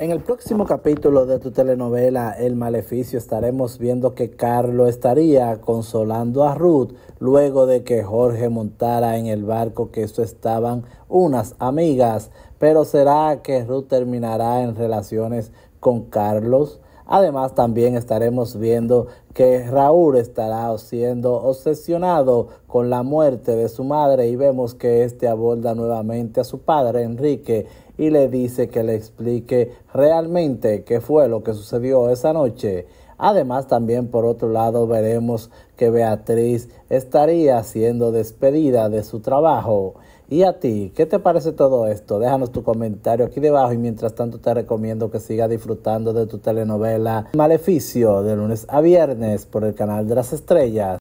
En el próximo capítulo de tu telenovela El Maleficio estaremos viendo que Carlos estaría consolando a Ruth luego de que Jorge montara en el barco que eso estaban unas amigas. Pero ¿será que Ruth terminará en relaciones con Carlos? Además también estaremos viendo que Raúl estará siendo obsesionado con la muerte de su madre y vemos que este aborda nuevamente a su padre Enrique y le dice que le explique realmente qué fue lo que sucedió esa noche. Además, también por otro lado veremos que Beatriz estaría siendo despedida de su trabajo. ¿Y a ti? ¿Qué te parece todo esto? Déjanos tu comentario aquí debajo y mientras tanto te recomiendo que sigas disfrutando de tu telenovela Maleficio de lunes a viernes por el canal de las estrellas.